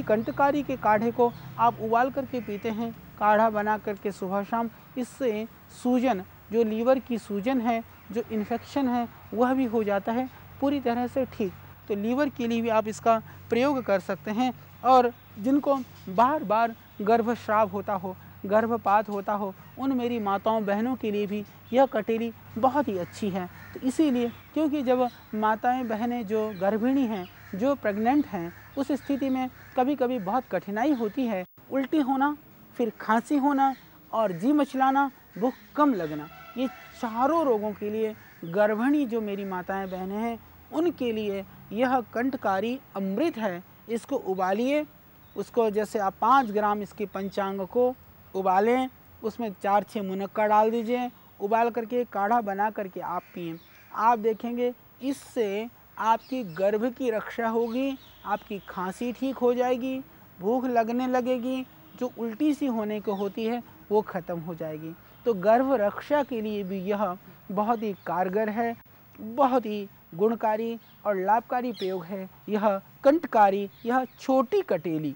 यदि कंटकारी के काढ़े को आप उबाल करके पीते हैं काढ़ा बना करके सुबह शाम इससे सूजन जो लीवर की सूजन है जो इन्फेक्शन है वह भी हो जाता है पूरी तरह से ठीक तो लीवर के लिए भी आप इसका प्रयोग कर सकते हैं और जिनको बार बार गर्भश्राव होता हो गर्भपात होता हो उन मेरी माताओं बहनों के लिए भी यह कटेरी बहुत ही अच्छी है तो इसीलिए क्योंकि जब माताएं बहनें जो गर्भिणी हैं जो प्रेग्नेंट हैं उस स्थिति में कभी कभी बहुत कठिनाई होती है उल्टी होना फिर खांसी होना और जी मछलाना भूख कम लगना ये चारों रोगों के लिए गर्भणी जो मेरी माताएं बहनें हैं उनके लिए यह कंठकारी अमृत है इसको उबालिए उसको जैसे आप पाँच ग्राम इसके पंचांग को उबालें उसमें चार छः मुनक्का डाल दीजिए उबाल करके काढ़ा बना करके आप पिए आप देखेंगे इससे आपकी गर्भ की रक्षा होगी आपकी खांसी ठीक हो जाएगी भूख लगने लगेगी जो उल्टी सी होने को होती है वो ख़त्म हो जाएगी तो गर्भ रक्षा के लिए भी यह बहुत ही कारगर है बहुत ही गुणकारी और लाभकारी प्रयोग है यह कंटकारी यह छोटी कटेली